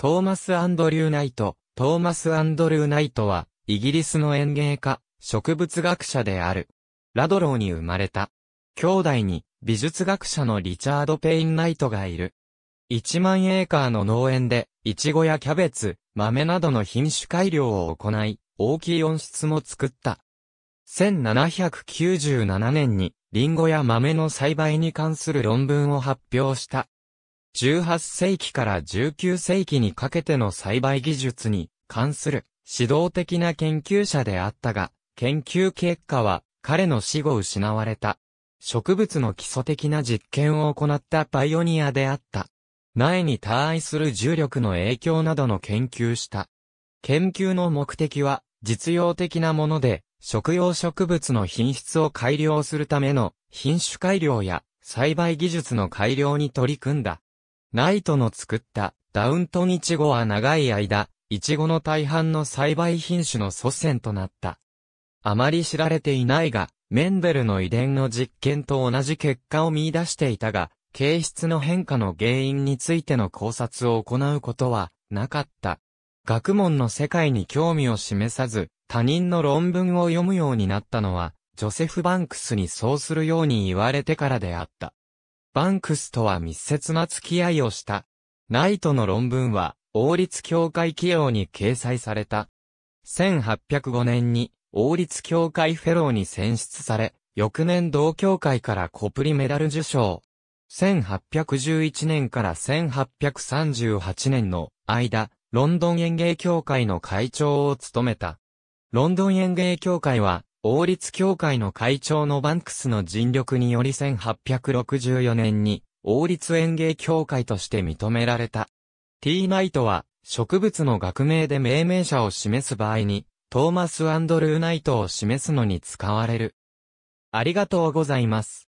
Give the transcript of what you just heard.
トーマス・アンドリュー・ナイト、トーマス・アンドリュー・ナイトは、イギリスの園芸家、植物学者である。ラドローに生まれた。兄弟に、美術学者のリチャード・ペイン・ナイトがいる。1万エーカーの農園で、イチゴやキャベツ、豆などの品種改良を行い、大きい温室も作った。1797年に、リンゴや豆の栽培に関する論文を発表した。18世紀から19世紀にかけての栽培技術に関する指導的な研究者であったが、研究結果は彼の死後失われた。植物の基礎的な実験を行ったパイオニアであった。苗に対する重力の影響などの研究した。研究の目的は実用的なもので、食用植物の品質を改良するための品種改良や栽培技術の改良に取り組んだ。ナイトの作ったダウントンイチゴは長い間、イチゴの大半の栽培品種の祖先となった。あまり知られていないが、メンデルの遺伝の実験と同じ結果を見出していたが、形質の変化の原因についての考察を行うことはなかった。学問の世界に興味を示さず、他人の論文を読むようになったのは、ジョセフ・バンクスにそうするように言われてからであった。バンクスとは密接な付き合いをした。ナイトの論文は、王立協会企業に掲載された。1805年に、王立協会フェローに選出され、翌年同協会からコプリメダル受賞。1811年から1838年の間、ロンドン園芸協会の会長を務めた。ロンドン園芸協会は、王立協会の会長のバンクスの尽力により1864年に王立園芸協会として認められた。T ナイトは植物の学名で命名者を示す場合にトーマス・アンドルー・ナイトを示すのに使われる。ありがとうございます。